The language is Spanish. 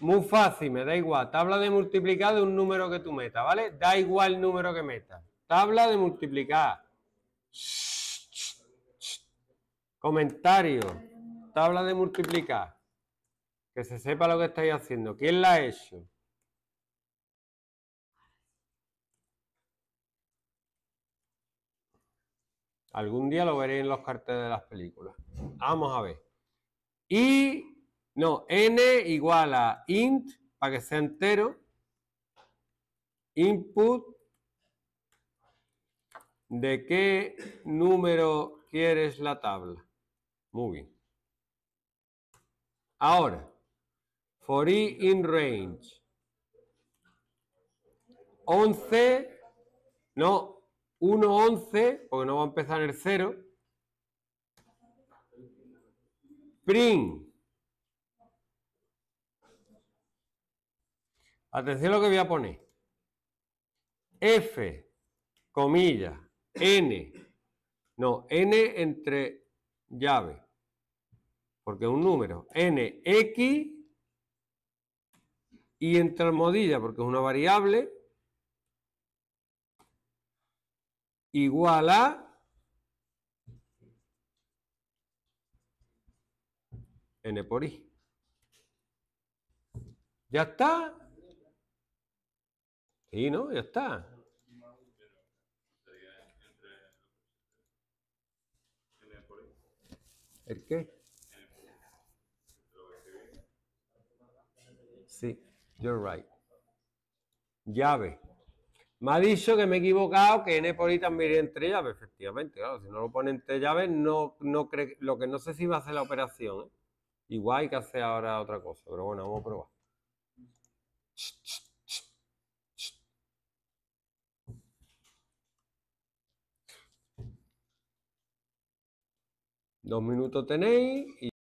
Muy fácil, me da igual. Tabla de multiplicar de un número que tú metas, ¿vale? Da igual el número que metas. Tabla de multiplicar. Comentario. Tabla de multiplicar. Que se sepa lo que estáis haciendo. ¿Quién la ha hecho? Algún día lo veréis en los carteles de las películas. Vamos a ver. Y no, n igual a int, para que sea entero, input de qué número quieres la tabla. Muy bien. Ahora, for i in range. 11, no, 1, 11, porque no va a empezar en el 0. Print Atención a lo que voy a poner. F, comilla, N. No, N entre llave. Porque es un número. NX y entre almohadilla, porque es una variable. Igual a n por i. Ya está. Y no, ya está. ¿El qué? Sí, you're right. Llave. Me ha dicho que me he equivocado, que N por I también iría entre llaves, efectivamente. Claro, si no lo pone entre llaves, no, no cree, lo que no sé si va a hacer la operación. ¿eh? Igual hay que hacer ahora otra cosa, pero bueno, vamos a probar. Dos minutos tenéis